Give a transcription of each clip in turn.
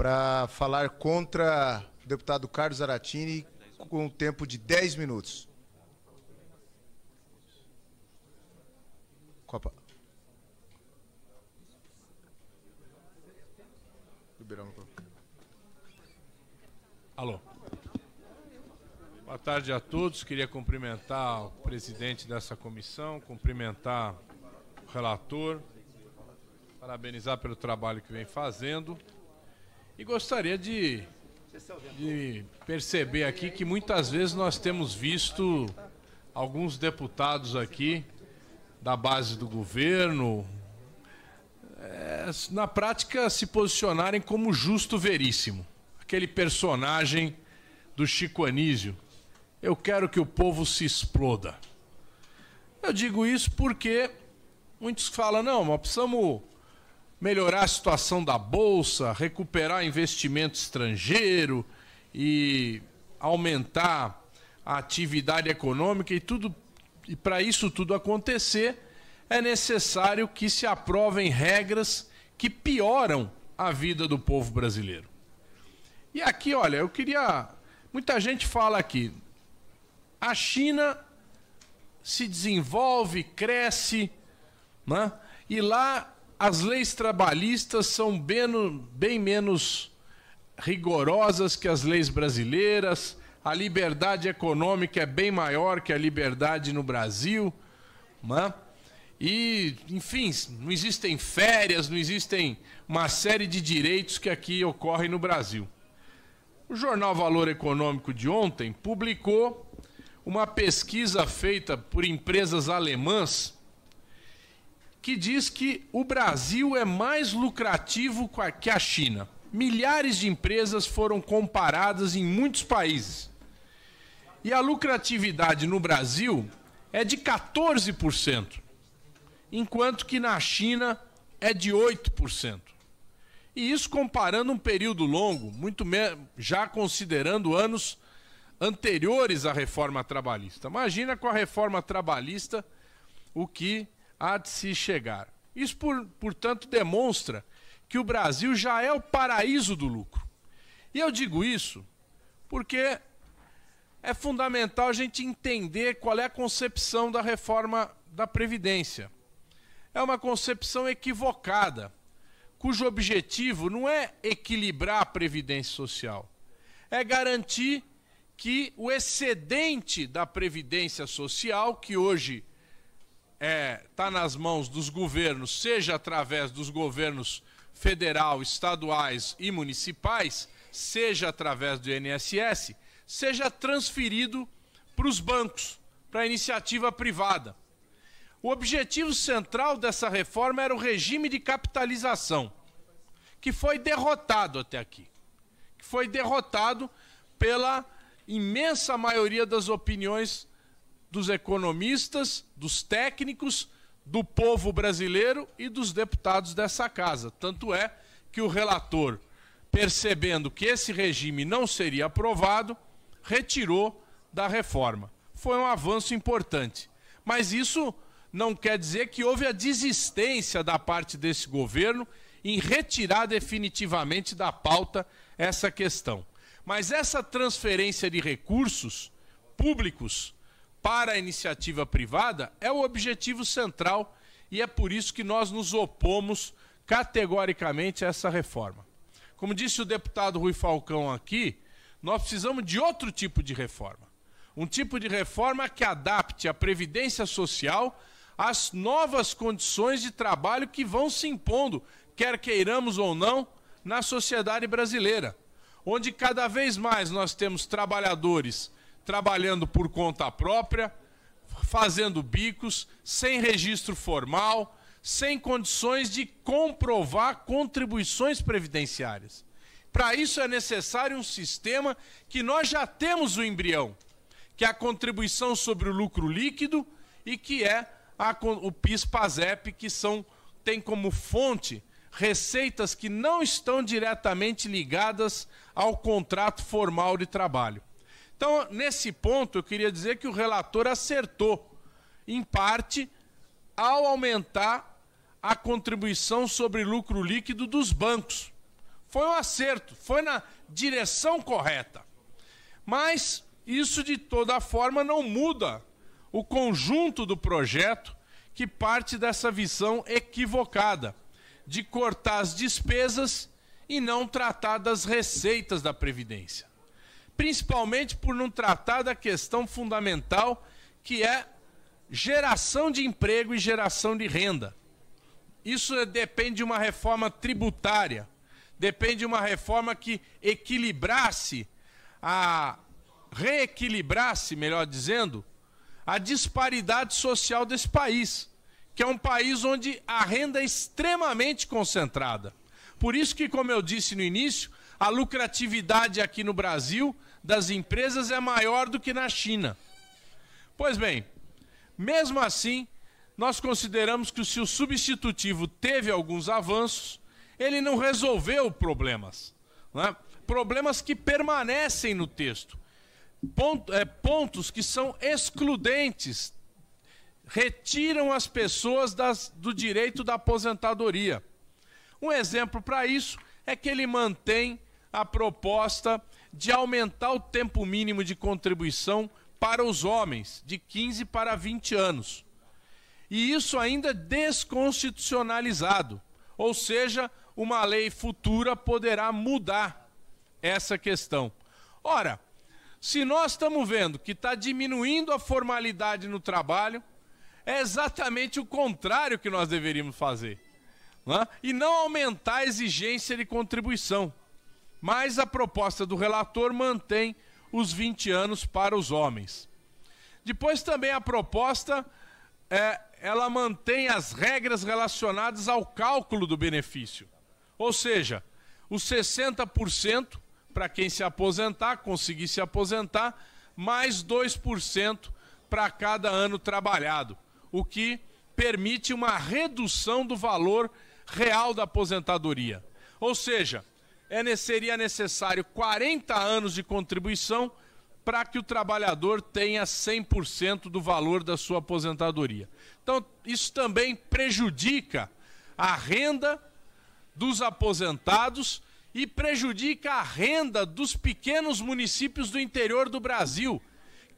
para falar contra o deputado Carlos Aratini com um tempo de 10 minutos. Copa. Alô. Boa tarde a todos. Queria cumprimentar o presidente dessa comissão, cumprimentar o relator, parabenizar pelo trabalho que vem fazendo. E gostaria de, de perceber aqui que muitas vezes nós temos visto alguns deputados aqui da base do governo, eh, na prática, se posicionarem como justo veríssimo. Aquele personagem do Chico Anísio. Eu quero que o povo se exploda. Eu digo isso porque muitos falam, não, mas precisamos melhorar a situação da bolsa, recuperar investimento estrangeiro e aumentar a atividade econômica e tudo e para isso tudo acontecer é necessário que se aprovem regras que pioram a vida do povo brasileiro. E aqui, olha, eu queria muita gente fala aqui, a China se desenvolve, cresce, né? E lá as leis trabalhistas são bem, bem menos rigorosas que as leis brasileiras, a liberdade econômica é bem maior que a liberdade no Brasil, né? E, enfim, não existem férias, não existem uma série de direitos que aqui ocorrem no Brasil. O jornal Valor Econômico de ontem publicou uma pesquisa feita por empresas alemãs que diz que o Brasil é mais lucrativo que a China. Milhares de empresas foram comparadas em muitos países. E a lucratividade no Brasil é de 14%, enquanto que na China é de 8%. E isso comparando um período longo, muito já considerando anos anteriores à reforma trabalhista. Imagina com a reforma trabalhista o que há de se chegar. Isso, por, portanto, demonstra que o Brasil já é o paraíso do lucro. E eu digo isso porque é fundamental a gente entender qual é a concepção da reforma da Previdência. É uma concepção equivocada, cujo objetivo não é equilibrar a Previdência Social, é garantir que o excedente da Previdência Social, que hoje está é, tá nas mãos dos governos, seja através dos governos federal, estaduais e municipais, seja através do INSS, seja transferido para os bancos, para a iniciativa privada. O objetivo central dessa reforma era o regime de capitalização, que foi derrotado até aqui. Que foi derrotado pela imensa maioria das opiniões dos economistas, dos técnicos, do povo brasileiro e dos deputados dessa casa. Tanto é que o relator, percebendo que esse regime não seria aprovado, retirou da reforma. Foi um avanço importante. Mas isso não quer dizer que houve a desistência da parte desse governo em retirar definitivamente da pauta essa questão. Mas essa transferência de recursos públicos para a iniciativa privada é o objetivo central e é por isso que nós nos opomos categoricamente a essa reforma. Como disse o deputado Rui Falcão aqui, nós precisamos de outro tipo de reforma. Um tipo de reforma que adapte a previdência social às novas condições de trabalho que vão se impondo, quer queiramos ou não, na sociedade brasileira, onde cada vez mais nós temos trabalhadores trabalhando por conta própria, fazendo bicos, sem registro formal, sem condições de comprovar contribuições previdenciárias. Para isso é necessário um sistema que nós já temos o embrião, que é a contribuição sobre o lucro líquido e que é a, o PIS-PASEP, que são, tem como fonte receitas que não estão diretamente ligadas ao contrato formal de trabalho. Então, nesse ponto, eu queria dizer que o relator acertou, em parte, ao aumentar a contribuição sobre lucro líquido dos bancos. Foi um acerto, foi na direção correta. Mas isso, de toda forma, não muda o conjunto do projeto que parte dessa visão equivocada de cortar as despesas e não tratar das receitas da Previdência principalmente por não tratar da questão fundamental que é geração de emprego e geração de renda. Isso é, depende de uma reforma tributária, depende de uma reforma que equilibrasse a reequilibrasse, melhor dizendo, a disparidade social desse país, que é um país onde a renda é extremamente concentrada. Por isso que, como eu disse no início, a lucratividade aqui no Brasil das empresas é maior do que na China. Pois bem, mesmo assim, nós consideramos que se o substitutivo teve alguns avanços, ele não resolveu problemas. Né? Problemas que permanecem no texto. Ponto, é, pontos que são excludentes, retiram as pessoas das, do direito da aposentadoria. Um exemplo para isso é que ele mantém a proposta de aumentar o tempo mínimo de contribuição para os homens, de 15 para 20 anos. E isso ainda desconstitucionalizado, ou seja, uma lei futura poderá mudar essa questão. Ora, se nós estamos vendo que está diminuindo a formalidade no trabalho, é exatamente o contrário que nós deveríamos fazer. Né? E não aumentar a exigência de contribuição mas a proposta do relator mantém os 20 anos para os homens. Depois também a proposta é, ela mantém as regras relacionadas ao cálculo do benefício. Ou seja, os 60% para quem se aposentar, conseguir se aposentar, mais 2% para cada ano trabalhado, o que permite uma redução do valor real da aposentadoria. Ou seja, é, seria necessário 40 anos de contribuição para que o trabalhador tenha 100% do valor da sua aposentadoria. Então, isso também prejudica a renda dos aposentados e prejudica a renda dos pequenos municípios do interior do Brasil,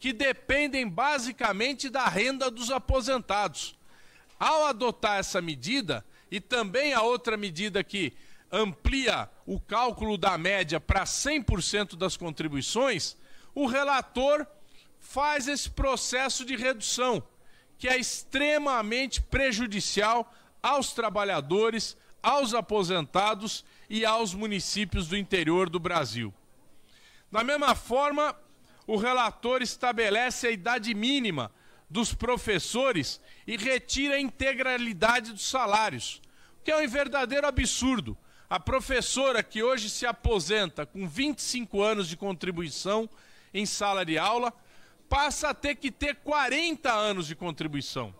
que dependem basicamente da renda dos aposentados. Ao adotar essa medida, e também a outra medida que amplia o cálculo da média para 100% das contribuições, o relator faz esse processo de redução, que é extremamente prejudicial aos trabalhadores, aos aposentados e aos municípios do interior do Brasil. Da mesma forma, o relator estabelece a idade mínima dos professores e retira a integralidade dos salários, que é um verdadeiro absurdo, a professora que hoje se aposenta com 25 anos de contribuição em sala de aula passa a ter que ter 40 anos de contribuição.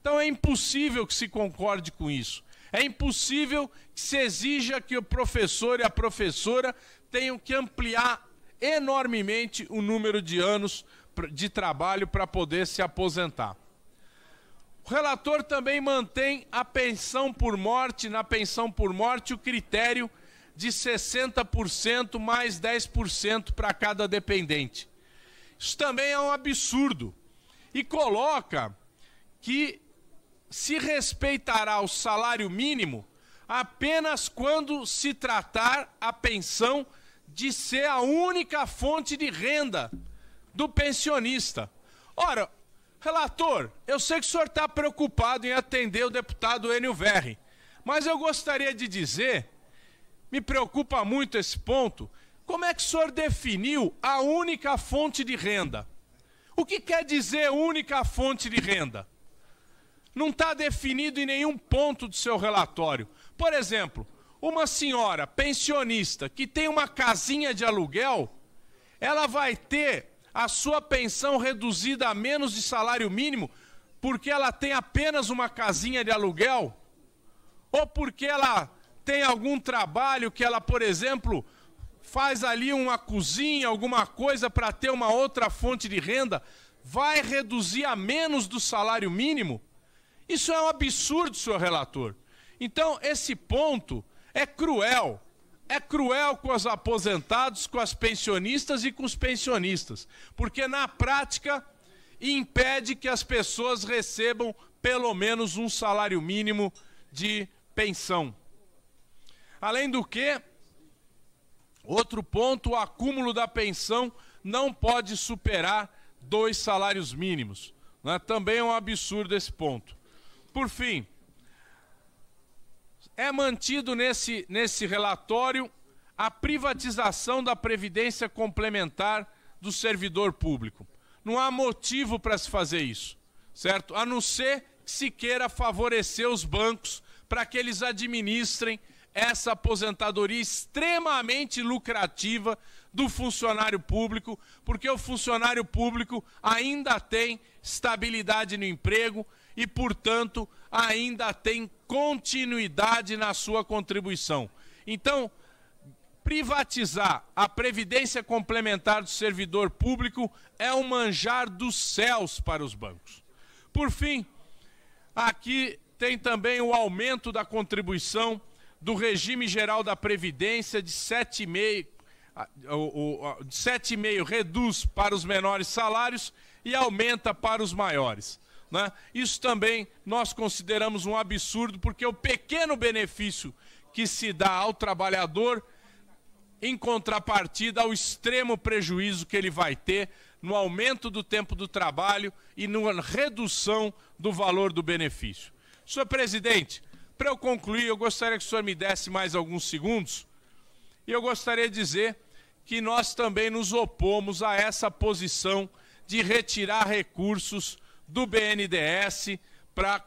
Então é impossível que se concorde com isso. É impossível que se exija que o professor e a professora tenham que ampliar enormemente o número de anos de trabalho para poder se aposentar. O relator também mantém a pensão por morte, na pensão por morte, o critério de 60% mais 10% para cada dependente. Isso também é um absurdo. E coloca que se respeitará o salário mínimo apenas quando se tratar a pensão de ser a única fonte de renda do pensionista. Ora, Relator, eu sei que o senhor está preocupado em atender o deputado Enio Verri, mas eu gostaria de dizer, me preocupa muito esse ponto, como é que o senhor definiu a única fonte de renda? O que quer dizer única fonte de renda? Não está definido em nenhum ponto do seu relatório. Por exemplo, uma senhora pensionista que tem uma casinha de aluguel, ela vai ter a sua pensão reduzida a menos de salário mínimo porque ela tem apenas uma casinha de aluguel? Ou porque ela tem algum trabalho que ela, por exemplo, faz ali uma cozinha, alguma coisa para ter uma outra fonte de renda? Vai reduzir a menos do salário mínimo? Isso é um absurdo, senhor relator. Então, esse ponto é cruel. É cruel com os aposentados, com as pensionistas e com os pensionistas, porque na prática impede que as pessoas recebam pelo menos um salário mínimo de pensão. Além do que, outro ponto, o acúmulo da pensão não pode superar dois salários mínimos. Né? Também é um absurdo esse ponto. Por fim, é mantido nesse, nesse relatório a privatização da previdência complementar do servidor público. Não há motivo para se fazer isso, certo? A não ser que se queira favorecer os bancos para que eles administrem essa aposentadoria extremamente lucrativa do funcionário público, porque o funcionário público ainda tem estabilidade no emprego, e, portanto, ainda tem continuidade na sua contribuição. Então, privatizar a previdência complementar do servidor público é um manjar dos céus para os bancos. Por fim, aqui tem também o aumento da contribuição do regime geral da previdência de 7,5 de 7,5 reduz para os menores salários e aumenta para os maiores. Né? Isso também nós consideramos um absurdo, porque o pequeno benefício que se dá ao trabalhador, em contrapartida ao extremo prejuízo que ele vai ter no aumento do tempo do trabalho e na redução do valor do benefício. Senhor presidente, para eu concluir, eu gostaria que o senhor me desse mais alguns segundos e eu gostaria de dizer que nós também nos opomos a essa posição de retirar recursos do BNDES para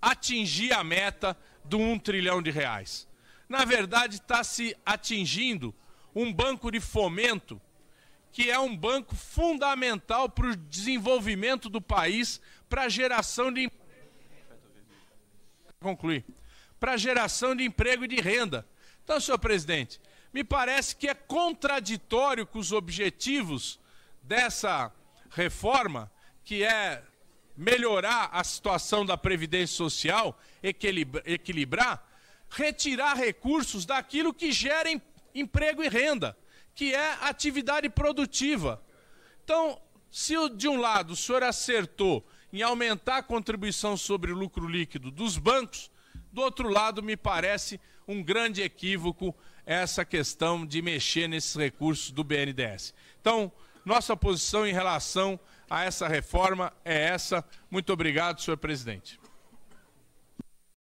atingir a meta do um trilhão de reais. Na verdade, está se atingindo um banco de fomento que é um banco fundamental para o desenvolvimento do país, para a geração de concluir, para a geração de emprego e de renda. Então, senhor presidente, me parece que é contraditório com os objetivos dessa reforma, que é melhorar a situação da Previdência Social, equilibrar, retirar recursos daquilo que gera emprego e renda, que é atividade produtiva. Então, se de um lado o senhor acertou em aumentar a contribuição sobre o lucro líquido dos bancos, do outro lado, me parece um grande equívoco essa questão de mexer nesses recursos do BNDES. Então, nossa posição em relação a essa reforma é essa. Muito obrigado, senhor presidente.